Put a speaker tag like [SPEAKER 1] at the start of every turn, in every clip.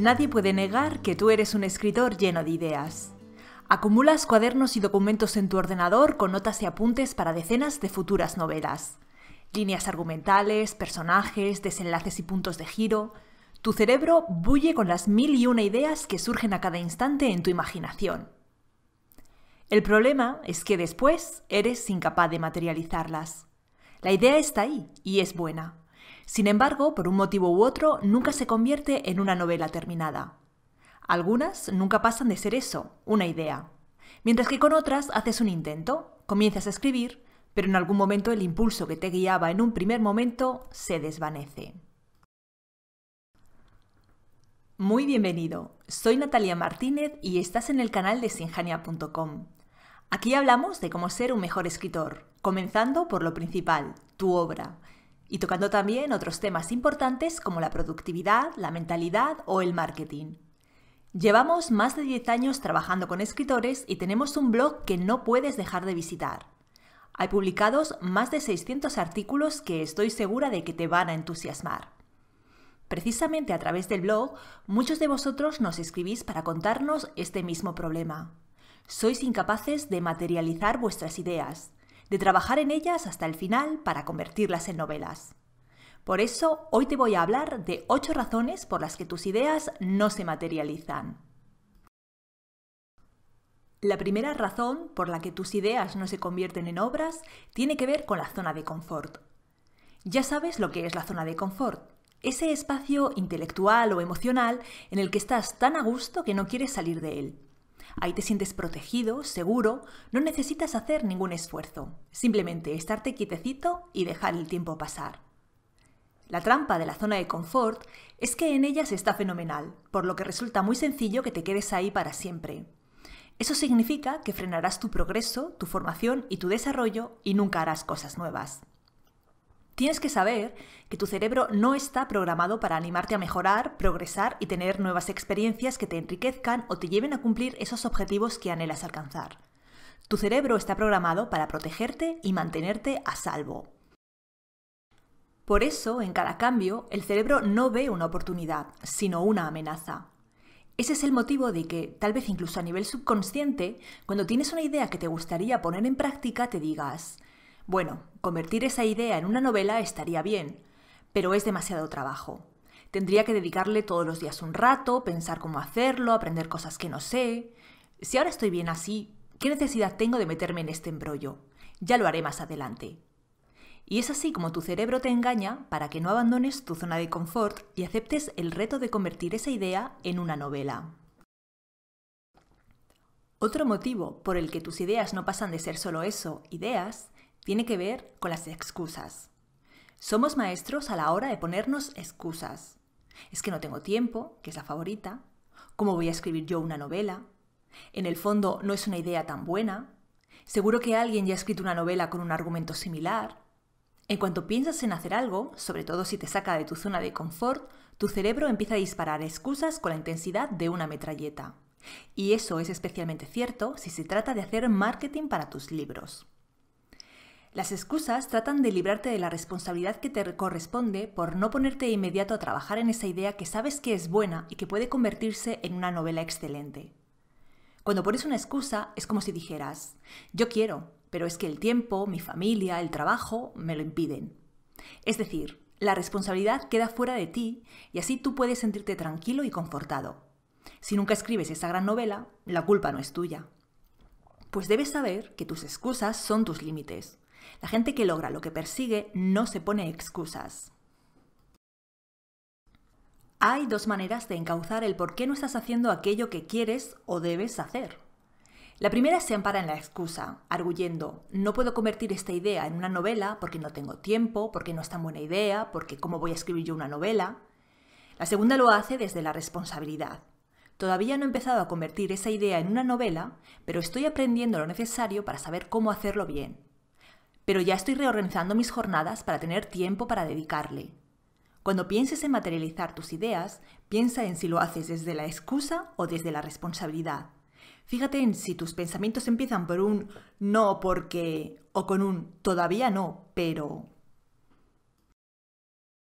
[SPEAKER 1] Nadie puede negar que tú eres un escritor lleno de ideas. Acumulas cuadernos y documentos en tu ordenador con notas y apuntes para decenas de futuras novelas. Líneas argumentales, personajes, desenlaces y puntos de giro. Tu cerebro bulle con las mil y una ideas que surgen a cada instante en tu imaginación. El problema es que después eres incapaz de materializarlas. La idea está ahí y es buena, sin embargo, por un motivo u otro, nunca se convierte en una novela terminada. Algunas nunca pasan de ser eso, una idea. Mientras que con otras haces un intento, comienzas a escribir, pero en algún momento el impulso que te guiaba en un primer momento se desvanece. Muy bienvenido, soy Natalia Martínez y estás en el canal de sinjania.com. Aquí hablamos de cómo ser un mejor escritor, comenzando por lo principal, tu obra, y tocando también otros temas importantes como la productividad, la mentalidad o el marketing. Llevamos más de 10 años trabajando con escritores y tenemos un blog que no puedes dejar de visitar. Hay publicados más de 600 artículos que estoy segura de que te van a entusiasmar. Precisamente a través del blog, muchos de vosotros nos escribís para contarnos este mismo problema. Sois incapaces de materializar vuestras ideas, de trabajar en ellas hasta el final para convertirlas en novelas. Por eso hoy te voy a hablar de 8 razones por las que tus ideas no se materializan. La primera razón por la que tus ideas no se convierten en obras tiene que ver con la zona de confort. Ya sabes lo que es la zona de confort, ese espacio intelectual o emocional en el que estás tan a gusto que no quieres salir de él. Ahí te sientes protegido, seguro, no necesitas hacer ningún esfuerzo, simplemente estarte quietecito y dejar el tiempo pasar. La trampa de la zona de confort es que en ella se está fenomenal, por lo que resulta muy sencillo que te quedes ahí para siempre. Eso significa que frenarás tu progreso, tu formación y tu desarrollo y nunca harás cosas nuevas. Tienes que saber que tu cerebro no está programado para animarte a mejorar, progresar y tener nuevas experiencias que te enriquezcan o te lleven a cumplir esos objetivos que anhelas alcanzar. Tu cerebro está programado para protegerte y mantenerte a salvo. Por eso, en cada cambio, el cerebro no ve una oportunidad, sino una amenaza. Ese es el motivo de que, tal vez incluso a nivel subconsciente, cuando tienes una idea que te gustaría poner en práctica, te digas, bueno, convertir esa idea en una novela estaría bien, pero es demasiado trabajo. Tendría que dedicarle todos los días un rato, pensar cómo hacerlo, aprender cosas que no sé. Si ahora estoy bien así, ¿qué necesidad tengo de meterme en este embrollo? Ya lo haré más adelante. Y es así como tu cerebro te engaña para que no abandones tu zona de confort y aceptes el reto de convertir esa idea en una novela. Otro motivo por el que tus ideas no pasan de ser solo eso, ideas, tiene que ver con las excusas. Somos maestros a la hora de ponernos excusas. Es que no tengo tiempo, que es la favorita. ¿Cómo voy a escribir yo una novela? En el fondo no es una idea tan buena. Seguro que alguien ya ha escrito una novela con un argumento similar. En cuanto piensas en hacer algo, sobre todo si te saca de tu zona de confort, tu cerebro empieza a disparar excusas con la intensidad de una metralleta. Y eso es especialmente cierto si se trata de hacer marketing para tus libros. Las excusas tratan de librarte de la responsabilidad que te corresponde por no ponerte de inmediato a trabajar en esa idea que sabes que es buena y que puede convertirse en una novela excelente. Cuando pones una excusa es como si dijeras, yo quiero, pero es que el tiempo, mi familia, el trabajo me lo impiden. Es decir, la responsabilidad queda fuera de ti y así tú puedes sentirte tranquilo y confortado. Si nunca escribes esa gran novela, la culpa no es tuya. Pues debes saber que tus excusas son tus límites la gente que logra lo que persigue no se pone excusas. Hay dos maneras de encauzar el por qué no estás haciendo aquello que quieres o debes hacer. La primera se ampara en la excusa, arguyendo, no puedo convertir esta idea en una novela porque no tengo tiempo, porque no es tan buena idea, porque cómo voy a escribir yo una novela. La segunda lo hace desde la responsabilidad. Todavía no he empezado a convertir esa idea en una novela, pero estoy aprendiendo lo necesario para saber cómo hacerlo bien pero ya estoy reorganizando mis jornadas para tener tiempo para dedicarle. Cuando pienses en materializar tus ideas, piensa en si lo haces desde la excusa o desde la responsabilidad. Fíjate en si tus pensamientos empiezan por un no porque o con un todavía no, pero...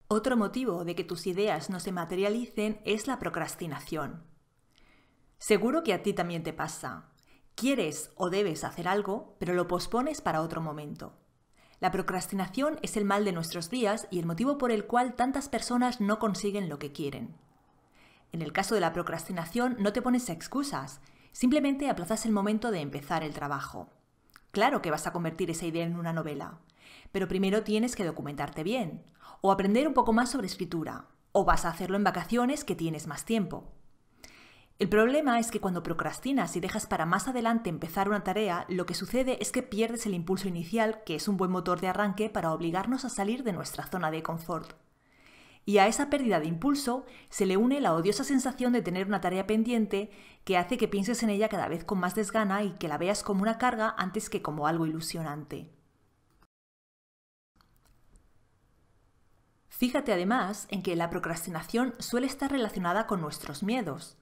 [SPEAKER 1] Otro motivo de que tus ideas no se materialicen es la procrastinación. Seguro que a ti también te pasa. Quieres o debes hacer algo, pero lo pospones para otro momento. La procrastinación es el mal de nuestros días y el motivo por el cual tantas personas no consiguen lo que quieren. En el caso de la procrastinación no te pones excusas, simplemente aplazas el momento de empezar el trabajo. Claro que vas a convertir esa idea en una novela, pero primero tienes que documentarte bien, o aprender un poco más sobre escritura, o vas a hacerlo en vacaciones que tienes más tiempo. El problema es que cuando procrastinas y dejas para más adelante empezar una tarea, lo que sucede es que pierdes el impulso inicial, que es un buen motor de arranque para obligarnos a salir de nuestra zona de confort. Y a esa pérdida de impulso se le une la odiosa sensación de tener una tarea pendiente que hace que pienses en ella cada vez con más desgana y que la veas como una carga antes que como algo ilusionante. Fíjate además en que la procrastinación suele estar relacionada con nuestros miedos.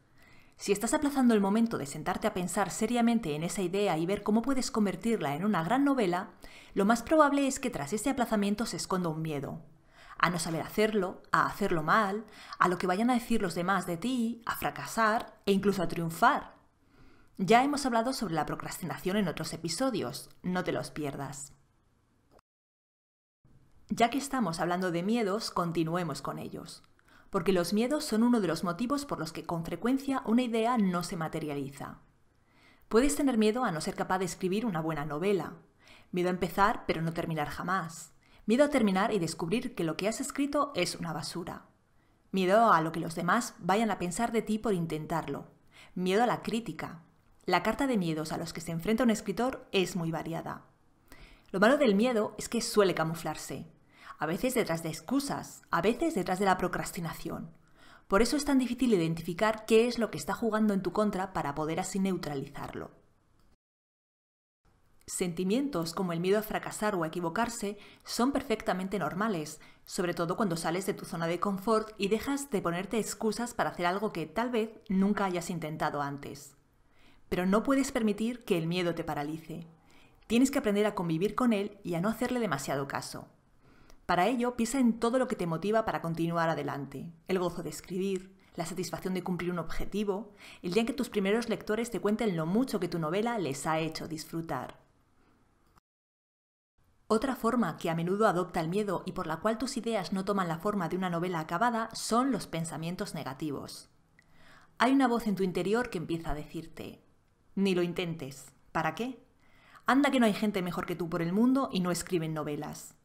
[SPEAKER 1] Si estás aplazando el momento de sentarte a pensar seriamente en esa idea y ver cómo puedes convertirla en una gran novela, lo más probable es que tras ese aplazamiento se esconda un miedo. A no saber hacerlo, a hacerlo mal, a lo que vayan a decir los demás de ti, a fracasar e incluso a triunfar. Ya hemos hablado sobre la procrastinación en otros episodios, no te los pierdas. Ya que estamos hablando de miedos, continuemos con ellos porque los miedos son uno de los motivos por los que con frecuencia una idea no se materializa. Puedes tener miedo a no ser capaz de escribir una buena novela, miedo a empezar pero no terminar jamás, miedo a terminar y descubrir que lo que has escrito es una basura, miedo a lo que los demás vayan a pensar de ti por intentarlo, miedo a la crítica. La carta de miedos a los que se enfrenta un escritor es muy variada. Lo malo del miedo es que suele camuflarse, a veces detrás de excusas, a veces detrás de la procrastinación. Por eso es tan difícil identificar qué es lo que está jugando en tu contra para poder así neutralizarlo. Sentimientos como el miedo a fracasar o a equivocarse son perfectamente normales, sobre todo cuando sales de tu zona de confort y dejas de ponerte excusas para hacer algo que tal vez nunca hayas intentado antes. Pero no puedes permitir que el miedo te paralice. Tienes que aprender a convivir con él y a no hacerle demasiado caso. Para ello, piensa en todo lo que te motiva para continuar adelante. El gozo de escribir, la satisfacción de cumplir un objetivo, el día en que tus primeros lectores te cuenten lo mucho que tu novela les ha hecho disfrutar. Otra forma que a menudo adopta el miedo y por la cual tus ideas no toman la forma de una novela acabada son los pensamientos negativos. Hay una voz en tu interior que empieza a decirte, ni lo intentes, ¿para qué? Anda que no hay gente mejor que tú por el mundo y no escriben novelas.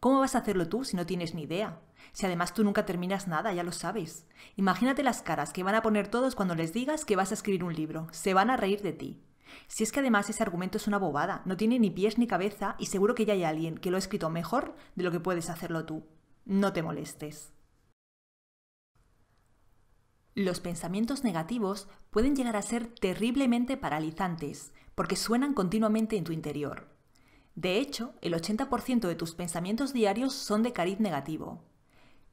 [SPEAKER 1] ¿Cómo vas a hacerlo tú si no tienes ni idea? Si además tú nunca terminas nada, ya lo sabes. Imagínate las caras que van a poner todos cuando les digas que vas a escribir un libro. Se van a reír de ti. Si es que además ese argumento es una bobada, no tiene ni pies ni cabeza y seguro que ya hay alguien que lo ha escrito mejor de lo que puedes hacerlo tú. No te molestes. Los pensamientos negativos pueden llegar a ser terriblemente paralizantes, porque suenan continuamente en tu interior. De hecho, el 80% de tus pensamientos diarios son de cariz negativo.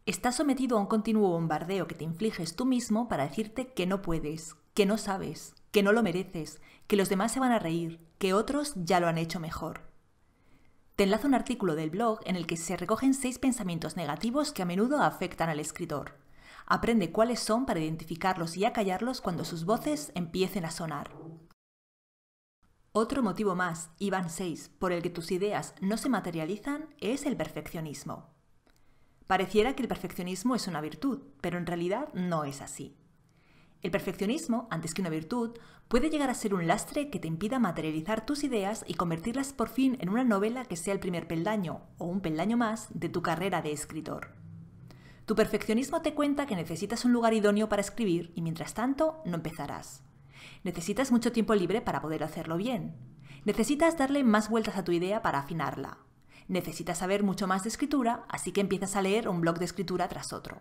[SPEAKER 1] Estás sometido a un continuo bombardeo que te infliges tú mismo para decirte que no puedes, que no sabes, que no lo mereces, que los demás se van a reír, que otros ya lo han hecho mejor. Te enlazo un artículo del blog en el que se recogen seis pensamientos negativos que a menudo afectan al escritor. Aprende cuáles son para identificarlos y acallarlos cuando sus voces empiecen a sonar. Otro motivo más, Iván 6, por el que tus ideas no se materializan es el perfeccionismo. Pareciera que el perfeccionismo es una virtud, pero en realidad no es así. El perfeccionismo, antes que una virtud, puede llegar a ser un lastre que te impida materializar tus ideas y convertirlas por fin en una novela que sea el primer peldaño, o un peldaño más, de tu carrera de escritor. Tu perfeccionismo te cuenta que necesitas un lugar idóneo para escribir y mientras tanto no empezarás necesitas mucho tiempo libre para poder hacerlo bien. Necesitas darle más vueltas a tu idea para afinarla. Necesitas saber mucho más de escritura, así que empiezas a leer un blog de escritura tras otro.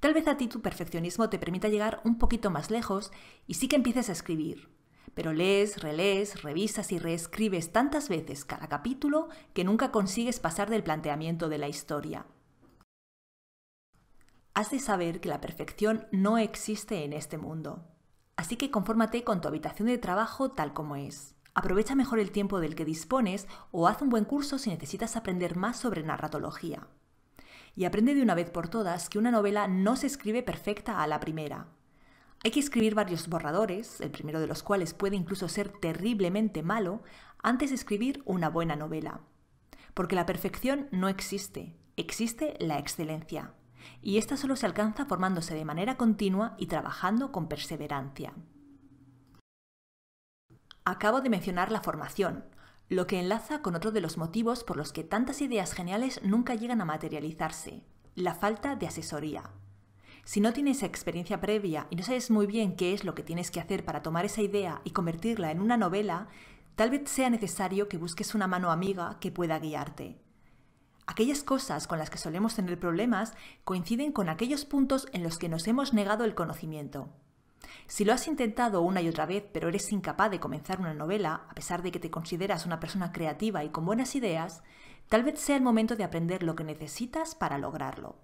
[SPEAKER 1] Tal vez a ti tu perfeccionismo te permita llegar un poquito más lejos y sí que empieces a escribir. Pero lees, relees, revisas y reescribes tantas veces cada capítulo que nunca consigues pasar del planteamiento de la historia. Has de saber que la perfección no existe en este mundo. Así que confórmate con tu habitación de trabajo tal como es. Aprovecha mejor el tiempo del que dispones o haz un buen curso si necesitas aprender más sobre narratología. Y aprende de una vez por todas que una novela no se escribe perfecta a la primera. Hay que escribir varios borradores, el primero de los cuales puede incluso ser terriblemente malo, antes de escribir una buena novela. Porque la perfección no existe, existe la excelencia y esta solo se alcanza formándose de manera continua y trabajando con perseverancia. Acabo de mencionar la formación, lo que enlaza con otro de los motivos por los que tantas ideas geniales nunca llegan a materializarse, la falta de asesoría. Si no tienes experiencia previa y no sabes muy bien qué es lo que tienes que hacer para tomar esa idea y convertirla en una novela, tal vez sea necesario que busques una mano amiga que pueda guiarte. Aquellas cosas con las que solemos tener problemas coinciden con aquellos puntos en los que nos hemos negado el conocimiento. Si lo has intentado una y otra vez, pero eres incapaz de comenzar una novela, a pesar de que te consideras una persona creativa y con buenas ideas, tal vez sea el momento de aprender lo que necesitas para lograrlo.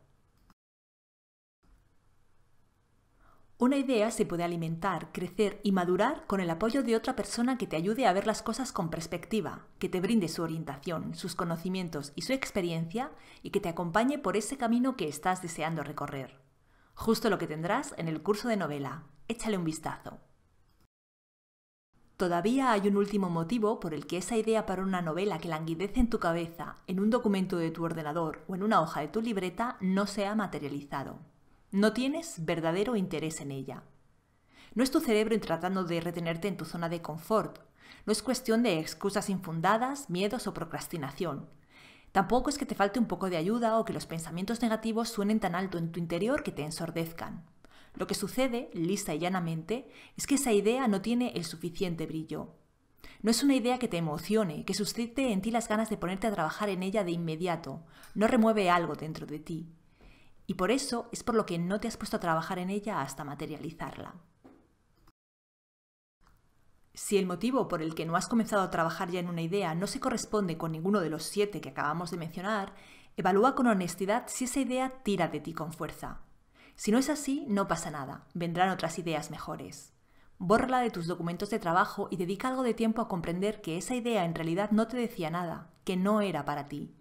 [SPEAKER 1] Una idea se puede alimentar, crecer y madurar con el apoyo de otra persona que te ayude a ver las cosas con perspectiva, que te brinde su orientación, sus conocimientos y su experiencia y que te acompañe por ese camino que estás deseando recorrer. Justo lo que tendrás en el curso de novela. Échale un vistazo. Todavía hay un último motivo por el que esa idea para una novela que languidece en tu cabeza, en un documento de tu ordenador o en una hoja de tu libreta no se ha materializado. No tienes verdadero interés en ella. No es tu cerebro tratando de retenerte en tu zona de confort. No es cuestión de excusas infundadas, miedos o procrastinación. Tampoco es que te falte un poco de ayuda o que los pensamientos negativos suenen tan alto en tu interior que te ensordezcan. Lo que sucede, lisa y llanamente, es que esa idea no tiene el suficiente brillo. No es una idea que te emocione, que suscite en ti las ganas de ponerte a trabajar en ella de inmediato, no remueve algo dentro de ti. Y por eso es por lo que no te has puesto a trabajar en ella hasta materializarla. Si el motivo por el que no has comenzado a trabajar ya en una idea no se corresponde con ninguno de los siete que acabamos de mencionar, evalúa con honestidad si esa idea tira de ti con fuerza. Si no es así, no pasa nada, vendrán otras ideas mejores. Bórrala de tus documentos de trabajo y dedica algo de tiempo a comprender que esa idea en realidad no te decía nada, que no era para ti,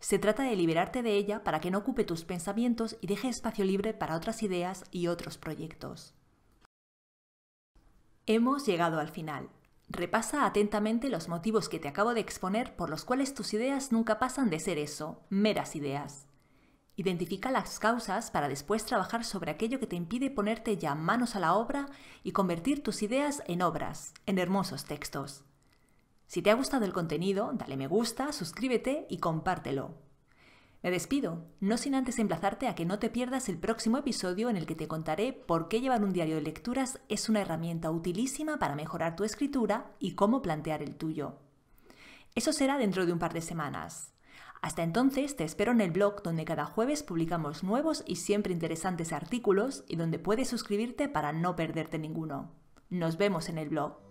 [SPEAKER 1] se trata de liberarte de ella para que no ocupe tus pensamientos y deje espacio libre para otras ideas y otros proyectos. Hemos llegado al final. Repasa atentamente los motivos que te acabo de exponer por los cuales tus ideas nunca pasan de ser eso, meras ideas. Identifica las causas para después trabajar sobre aquello que te impide ponerte ya manos a la obra y convertir tus ideas en obras, en hermosos textos. Si te ha gustado el contenido, dale me gusta, suscríbete y compártelo. Me despido, no sin antes emplazarte a que no te pierdas el próximo episodio en el que te contaré por qué llevar un diario de lecturas es una herramienta utilísima para mejorar tu escritura y cómo plantear el tuyo. Eso será dentro de un par de semanas. Hasta entonces te espero en el blog donde cada jueves publicamos nuevos y siempre interesantes artículos y donde puedes suscribirte para no perderte ninguno. Nos vemos en el blog.